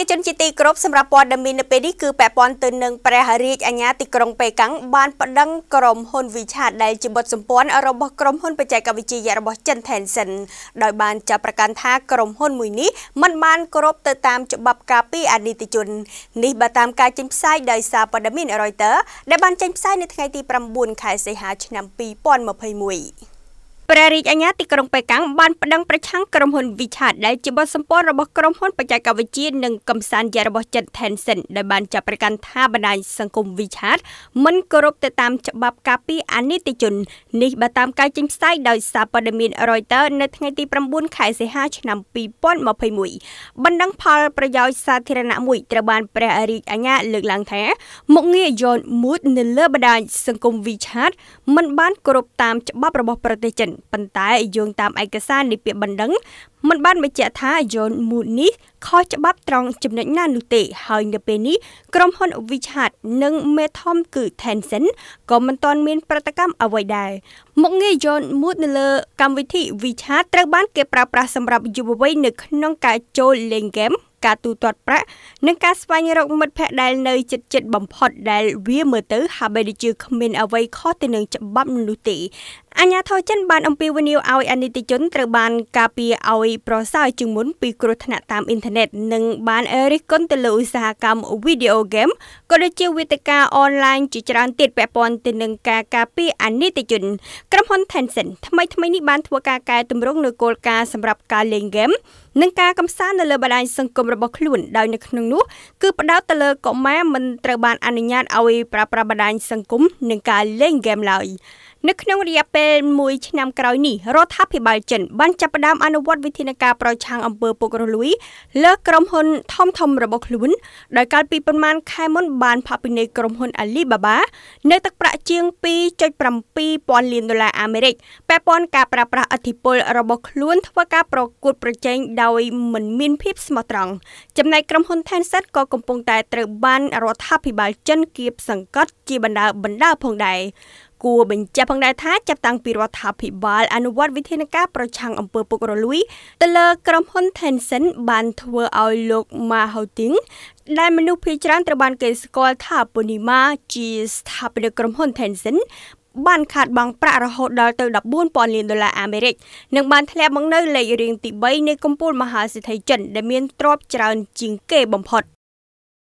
កជនជាទីគោរពសម្រាប់ព័ត៌មាននៅពេលនេះគឺពាក់ព័ន្ធទៅនឹងព្រះរាជអាជ្ញាទីក្រុងប៉េកាំងបានប្តឹងក្រុមហ៊ុន WeChat ដែលជាបុតសម្ព័ន្ធរបស់ក្រុមហ៊ុនបច្ចេកវិទ្យារបស់ចិន Tencent ដោយបានចាប់ប្រកាន់ថាក្រុមហ៊ុនមួយនេះមិនបានគោរពទៅតាមច្បាប់ការពារអនិច្ចជននេះបើតាមការចេញផ្សាយដោយសារព័ត៌មាន Reuters ដែលបានចេញផ្សាយនៅថ្ងៃទី9ខែសីហាឆ្នាំ2021ព្រះរាជអាជ្ញាទីក្រុងប៉េកាំងបានប្តឹងប្រឆាំងក្រុមហ៊ុន WeChat ដែលជាបទសម្ព័ន្ធរបស់ក្រុមហ៊ុនបច្ចេកវិទ្យានិងកំសាន្តយៈរបស់ចិន Tencent ដែលបានចាប់ប្រកាន់ថាបណ្ដាញសង្គម WeChat មិនគោរពទៅតាមច្បាប់ការពារអនិច្ចជននេះបើតាមការចេញផ្សាយដោយសារព័ត៌មាន Reuters នៅថ្ងៃទី9ខែសីហាឆ្នាំ2021បណ្ដឹងផលប្រយោជន៍សាធារណៈមួយត្រូវបានព្រះរាជអាជ្ញាលើកឡើងថា មុខងារ John Mood នៅលើបណ្ដាញសង្គម WeChat មិនបានគោរពតាមច្បាប់របស់ប្រទេសចិនប៉ុន្តែយោងតាមឯកសារនៃពាក្យបណ្ដឹងมันបានបញ្ជាក់ថាយន្តមូលនេះខុសច្បាប់ត្រង់ចំណុចណានោះទេហើយនៅពេលនេះ ក្រុមហ៊ុន WeChat និង Meta គឺ Tencent ក៏មិនទាន់មានប្រតិកម្មអ្វីដែរមុខងារយន្តមូលនៅលើ កម្មវិធី WeChat ត្រូវបាន គេប្រើប្រាស់សម្រាប់យុវវ័យនៅក្នុងការចូលលេងហ្គេមការទូទាត់ប្រាក់និងការស្វែងរកមិត្តភ័ក្តិដែលនៅជិតជិតបំផុតដែលវាមើលទៅហាក់បីដូចជាគ្មានអ្វីខុសទៅនឹងច្បាប់នោះទេអាញាធរចិនបានអំពាវនាវឲ្យអនិច្ចជនត្រូវបានការពារឲ្យប្រសើរជាងមុនពីគ្រោះថ្នាក់តាមអ៊ីនធឺណិតនិងបានរិះគន់ទៅលើឧស្សាហកម្មវីដេអូហ្គេមក៏ដូចជាវេទិកាអនឡាញជាច្រើនទៀតពាក់ព័ន្ធទៅនឹងការការពារអនិច្ចជនក្រុមហ៊ុន Tencent ថ្មីៗនេះបានធ្វើការកែតម្រង់នូវគោលការណ៍សម្រាប់ការលេងហ្គេមនិងការកំសាន្តនៅលើបណ្ដាញសង្គមរបស់ខ្លួនដោយនៅក្នុងនោះគឺផ្ដោតទៅលើកុមារមិនត្រូវបានអនុញ្ញាតឲ្យប្រើប្រាស់បណ្ដាញសង្គមនិងការលេងហ្គេមឡើយ។នៅក្នុងរយៈពេល1ឆ្នាំក្រោយនេះរដ្ឋាភិបាលចិនបានចាប់ផ្ដើមអនុវត្តវិធានការប្រឆាំងអំពើពុករលួយ លើក្រុមហ៊ុន ធំ ធំរបស់ខ្លួនដោយកាលពីប្រមាណខែមុនបានផាកពិន័យក្រុមហ៊ុន Alibaba នៅទឹកប្រាក់ជាង2.7លានដុល្លារអាមេរិកពាក់ព័ន្ធការប្រើប្រាស់អធិបុលរបស់ខ្លួន ធ្វើការប្រកួតប្រជែងដោយមិនមានភាពស្មោះត្រង់ចំណែកក្រុមហ៊ុន Tencent ក៏កំពុងតែត្រូវបានរដ្ឋាភិបាលចិនគៀបសង្កត់ជាបណ្ដើបណ្ដើផងដែរគួរបញ្ជាក់ផងដែរថាចាប់តាំងពីរដ្ឋាភិបាល អនុវត្តវិធានការប្រឆាំងអំពើពុករលួយទៅលើក្រុមហ៊ុន Tencent បានធ្វើឲ្យលោក Ma Houting ដែលមនុស្សភាគច្រើន ត្រូវបានគេស្គាល់ថាពូនីម៉ាជាស្ថាបនិកក្រុមហ៊ុន Tencent បាន ខាតបង់ប្រាក់រហូតដល់ទៅ14,000លានដុល្លារអាមេរិកនិងបានធ្លាក់មកនៅលេខរៀងទី3នៃកំពូលមហាសេដ្ឋីចិនដែលមានទ្រព្យច្រើនជាង គេបំផុត។